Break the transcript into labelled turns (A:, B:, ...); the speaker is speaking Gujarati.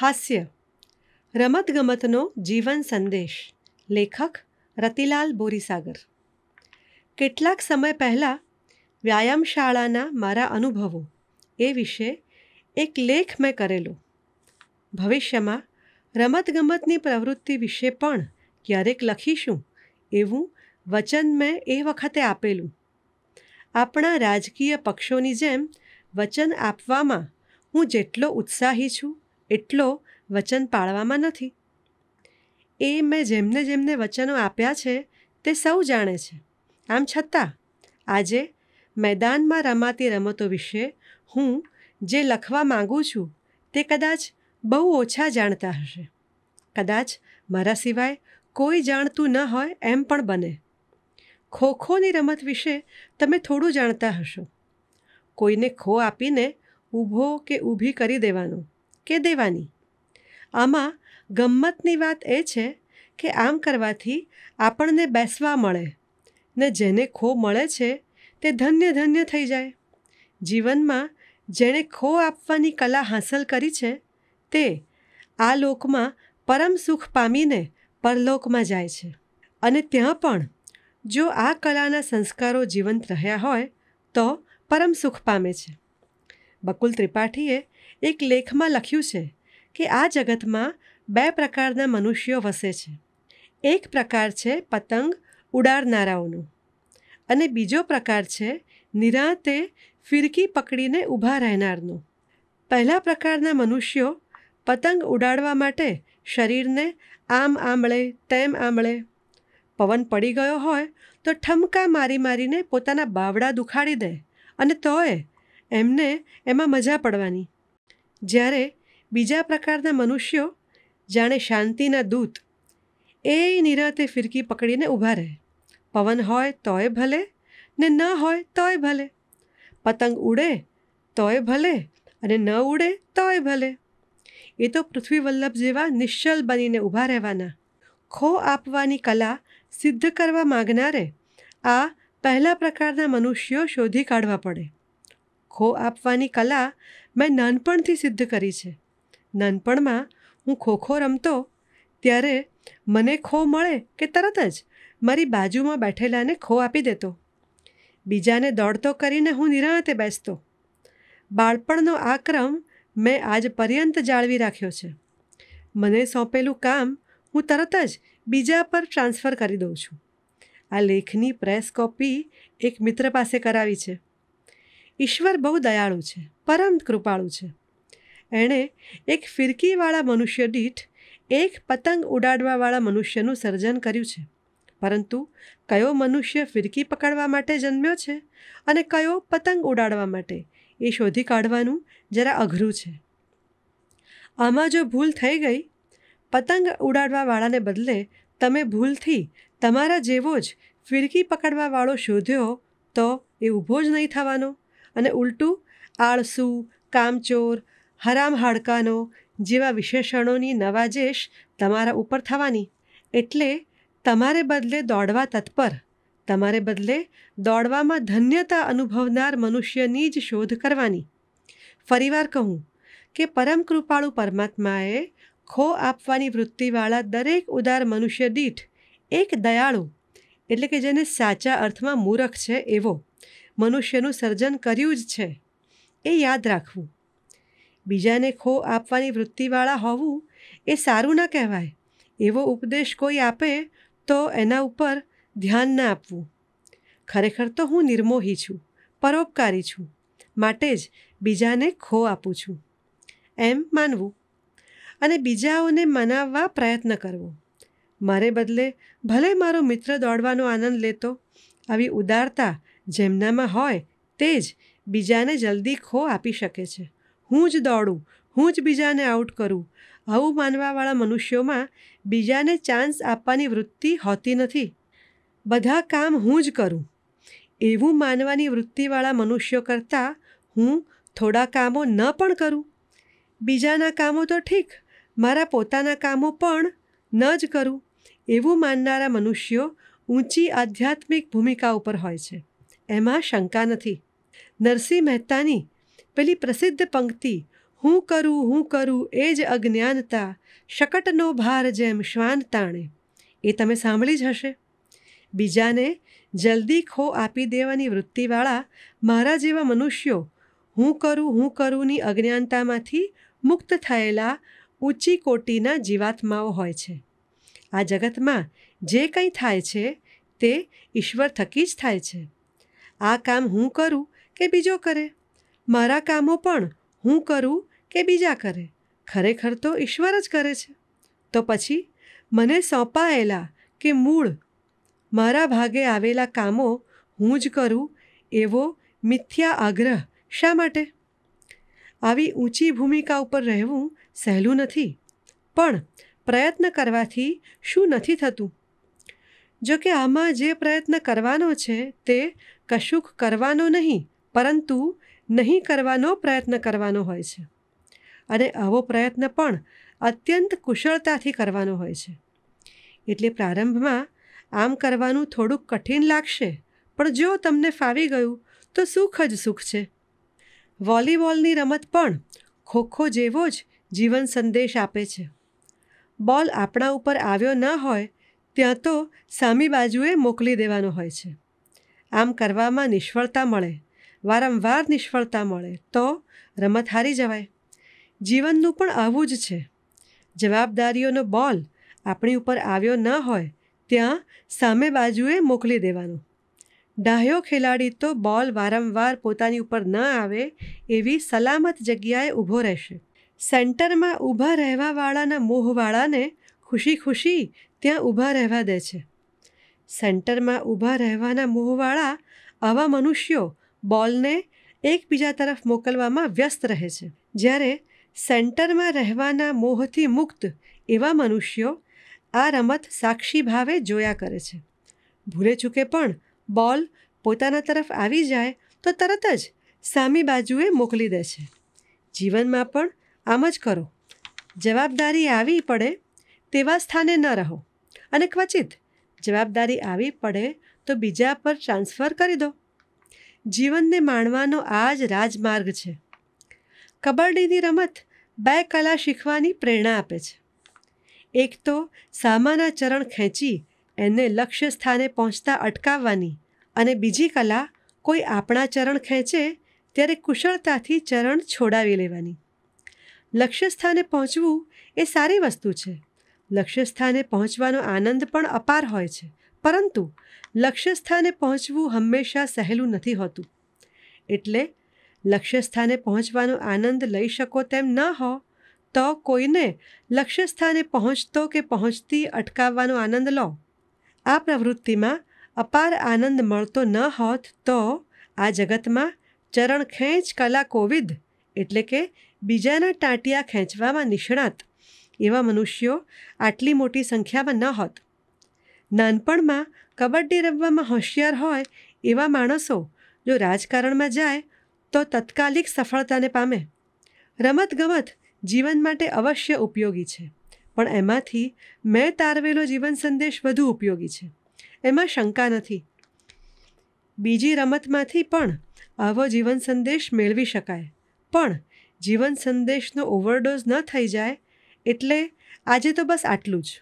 A: હાસ્ય રમતગમતનો જીવન સંદેશ લેખક રતિલાલ બોરીસાગર કેટલાક સમય પહેલાં વ્યાયામશાળાના મારા અનુભવો એ વિશે એક લેખ મેં કરેલો ભવિષ્યમાં રમતગમતની પ્રવૃત્તિ વિશે પણ ક્યારેક લખીશું એવું વચન મેં એ વખતે આપેલું આપણા રાજકીય પક્ષોની જેમ વચન આપવામાં હું જેટલો ઉત્સાહી છું એટલો વચન પાળવામાં નથી એ મેં જેમને જેમને વચનો આપ્યા છે તે સૌ જાણે છે આમ છતાં આજે મેદાનમાં રમાતી રમતો વિશે હું જે લખવા માગું છું તે કદાચ બહુ ઓછા જાણતા હશે કદાચ મારા સિવાય કોઈ જાણતું ન હોય એમ પણ બને ખો ખોની રમત વિશે તમે થોડું જાણતા હશો કોઈને ખો આપીને ઊભો કે ઊભી કરી દેવાનું કે દેવાની આમાં ગમ્મતની વાત એ છે કે આમ કરવાથી આપણને બેસવા મળે ને જેને ખો મળે છે તે ધન્ય ધન્ય થઈ જાય જીવનમાં જેણે ખો આપવાની કલા હાંસલ કરી છે તે આ લોકમાં પરમ સુખ પામીને પરલોકમાં જાય છે અને ત્યાં પણ જો આ કલાના સંસ્કારો જીવંત રહ્યા હોય તો પરમ સુખ પામે છે બકુલ ત્રિપાઠીએ એક લેખમાં લખ્યું છે કે આ જગતમાં બે પ્રકારના મનુષ્યો વસે છે એક પ્રકાર છે પતંગ ઉડાડનારાઓનો અને બીજો પ્રકાર છે નિરાંતે ફિરકી પકડીને ઊભા રહેનારનો પહેલા પ્રકારના મનુષ્યો પતંગ ઉડાડવા માટે શરીરને આમ આમળે તેમ આમળે પવન પડી ગયો હોય તો ઠમકા મારી મારીને પોતાના બાવડા દુખાડી દે અને તોય એમને એમાં મજા પડવાની જ્યારે બીજા પ્રકારના મનુષ્યો જાણે શાંતિના દૂત એ નિરાતે ફિરકી પકડીને ઊભા રહે પવન હોય તોય ભલે ને ન હોય તોય ભલે પતંગ ઉડે તોય ભલે અને ન ઉડે તોય ભલે એ તો પૃથ્વી વલ્લભ જેવા નિશ્ચલ બનીને ઊભા રહેવાના ખો આપવાની કલા સિદ્ધ કરવા માગનારે આ પહેલા પ્રકારના મનુષ્યો શોધી કાઢવા પડે ખો આપવાની કલા મેં નાનપણથી સિદ્ધ કરી છે નાનપણમાં હું ખોખો રમતો ત્યારે મને ખો મળે કે તરત જ મારી બાજુમાં બેઠેલાને ખો આપી દેતો બીજાને દોડતો કરીને હું નિરાંતે બેસતો બાળપણનો આ ક્રમ મેં આજ પર્યંત જાળવી રાખ્યો છે મને સોંપેલું કામ હું તરત જ બીજા પર ટ્રાન્સફર કરી દઉં છું આ લેખની પ્રેસ કોપી એક મિત્ર પાસે કરાવી છે ઈશ્વર બહુ દયાળુ છે પરમ કૃપાળુ છે એણે એક ફિરકીવાળા મનુષ્ય દીઠ એક પતંગ ઉડાડવાવાળા મનુષ્યનું સર્જન કર્યું છે પરંતુ કયો મનુષ્ય ફિરકી પકડવા માટે જન્મ્યો છે અને કયો પતંગ ઉડાડવા માટે એ શોધી કાઢવાનું જરા અઘરું છે આમાં જો ભૂલ થઈ ગઈ પતંગ ઉડાડવાવાળાને બદલે તમે ભૂલથી તમારા જેવો જ ફિરકી પકડવાવાળો શોધ્યો તો એ ઊભો જ નહીં થવાનો અને ઉલટું આળસુ કામચોર હરામ હાડકાનો જેવા વિશેષણોની નવાજેશ તમારા ઉપર થવાની એટલે તમારે બદલે દોડવા તત્પર તમારે બદલે દોડવામાં ધન્યતા અનુભવનાર મનુષ્યની જ શોધ કરવાની ફરીવાર કહું કે પરમ કૃપાળુ પરમાત્માએ ખો આપવાની વૃત્તિવાળા દરેક ઉદાર મનુષ્ય દીઠ એક દયાળુ એટલે કે જેને સાચા અર્થમાં મૂરખ છે એવો મનુષ્યનું સર્જન કર્યું જ છે એ યાદ રાખવું બીજાને ખો આપવાની વૃત્તિવાળા હોવું એ સારું ન કહેવાય એવો ઉપદેશ કોઈ આપે તો એના ઉપર ધ્યાન ન આપવું ખરેખર તો હું નિર્મોહી છું પરોપકારી છું માટે જ બીજાને ખો આપું છું એમ માનવું અને બીજાઓને મનાવવા પ્રયત્ન કરવો મારે બદલે ભલે મારો મિત્ર દોડવાનો આનંદ લેતો આવી ઉદારતા જેમનામાં હોય તે જ બીજાને જલ્દી ખો આપી શકે છે હું જ દોડું હું જ બીજાને આઉટ કરું આવું માનવાવાળા મનુષ્યોમાં બીજાને ચાન્સ આપવાની વૃત્તિ હોતી નથી બધા કામ હું જ કરું એવું માનવાની વૃત્તિવાળા મનુષ્યો કરતાં હું થોડા કામો ન પણ કરું બીજાના કામો તો ઠીક મારા પોતાના કામો પણ ન જ કરું એવું માનનારા મનુષ્યો ઊંચી આધ્યાત્મિક ભૂમિકા ઉપર હોય છે એમાં શંકા નથી નરસિંહ મહેતાની પેલી પ્રસિદ્ધ પંક્તિ હું કરું હું કરું એ જ અજ્ઞાનતા શકટનો ભાર જેમ શ્વાન તાણે એ તમે સાંભળી જ હશે બીજાને જલ્દી ખો આપી દેવાની વૃત્તિવાળા મારા જેવા મનુષ્યો હું કરું હું કરુંની અજ્ઞાનતામાંથી મુક્ત થયેલા ઊંચી કોટીના જીવાત્માઓ હોય છે આ જગતમાં જે કંઈ થાય છે તે ઈશ્વર થકી જ થાય છે આ કામ હું કરું કે બીજો કરે મારા કામો પણ હું કરું કે બીજા કરે ખરેખર તો ઈશ્વર જ કરે છે તો પછી મને સોંપાયેલા કે મૂળ મારા ભાગે આવેલા કામો હું જ કરું એવો મિથ્યા આગ્રહ શા માટે આવી ઊંચી ભૂમિકા ઉપર રહેવું સહેલું નથી પણ પ્રયત્ન કરવાથી શું નથી થતું જો કે આમાં જે પ્રયત્ન કરવાનો છે તે કશુંક કરવાનો નહીં પરંતુ નહીં કરવાનો પ્રયત્ન કરવાનો હોય છે અને આવો પ્રયત્ન પણ અત્યંત કુશળતાથી કરવાનો હોય છે એટલે પ્રારંભમાં આમ કરવાનું થોડુંક કઠિન લાગશે પણ જો તમને ફાવી ગયું તો સુખ જ સુખ છે વોલીબોલની રમત પણ ખોખો જેવો જ જીવન સંદેશ આપે છે બોલ આપણા ઉપર આવ્યો ન હોય ત્યાં તો સામી બાજુએ મોકલી દેવાનો હોય છે આમ કરવામાં નિષ્ફળતા મળે વારંવાર નિષ્ફળતા મળે તો રમત હારી જવાય જીવનનું પણ આવું જ છે જવાબદારીઓનો બોલ આપણી ઉપર આવ્યો ન હોય ત્યાં સામે બાજુએ મોકલી દેવાનો ડાહ્યો ખેલાડી તો બોલ વારંવાર પોતાની ઉપર ન આવે એવી સલામત જગ્યાએ ઊભો રહેશે સેન્ટરમાં ઊભા રહેવાવાળાના મોહવાળાને ખુશી ખુશી ત્યાં ઊભા રહેવા દે છે સેન્ટરમાં ઊભા રહેવાના મોહવાળા આવા મનુષ્યો બોલને એકબીજા તરફ મોકલવામાં વ્યસ્ત રહે છે જ્યારે સેન્ટરમાં રહેવાના મોહથી મુક્ત એવા મનુષ્યો આ રમત સાક્ષી ભાવે જોયા કરે છે ભૂલે ચૂકે પણ બોલ પોતાના તરફ આવી જાય તો તરત જ સામી બાજુએ મોકલી દે છે જીવનમાં પણ આમ જ કરો જવાબદારી આવી પડે તેવા સ્થાને ન રહો અને ક્વચિત જવાબદારી આવી પડે તો બીજા પર ટ્રાન્સફર કરી દો જીવનને માણવાનો આ જ રાજમાર્ગ છે કબડ્ડીની રમત બે કલા શીખવાની પ્રેરણા આપે છે એક તો સામાના ચરણ ખેંચી એને લક્ષ્ય સ્થાને પહોંચતા અટકાવવાની અને બીજી કલા કોઈ આપણા ચરણ ખેંચે ત્યારે કુશળતાથી ચરણ છોડાવી લેવાની લક્ષ્ય સ્થાને પહોંચવું એ સારી વસ્તુ છે લક્ષ્યસ્થાને પહોંચવાનો આનંદ પણ અપાર હોય છે પરંતુ લક્ષ્યસ્થાને પહોંચવું હંમેશા સહેલું નથી હોતું એટલે લક્ષ્યસ્થાને પહોંચવાનો આનંદ લઈ શકો તેમ ન હો તો કોઈને લક્ષ્યસ્થાને પહોંચતો કે પહોંચતી અટકાવવાનો આનંદ લો આ પ્રવૃત્તિમાં અપાર આનંદ મળતો ન હોત તો આ જગતમાં ચરણ ખેંચ કલા કોવિદ એટલે કે બીજાના ટાંટિયા ખેંચવામાં નિષ્ણાત એવા મનુષ્યો આટલી મોટી સંખ્યામાં ન હોત નાનપણમાં કબડ્ડી રમવામાં હોશિયાર હોય એવા માણસો જો રાજકારણમાં જાય તો તત્કાલિક સફળતાને પામે રમતગમત જીવન માટે અવશ્ય ઉપયોગી છે પણ એમાંથી મેં તારવેલો જીવન સંદેશ વધુ ઉપયોગી છે એમાં શંકા નથી બીજી રમતમાંથી પણ આવો જીવન સંદેશ મેળવી શકાય પણ જીવન સંદેશનો ઓવરડોઝ ન થઈ જાય એટલે આજે તો બસ આટલું જ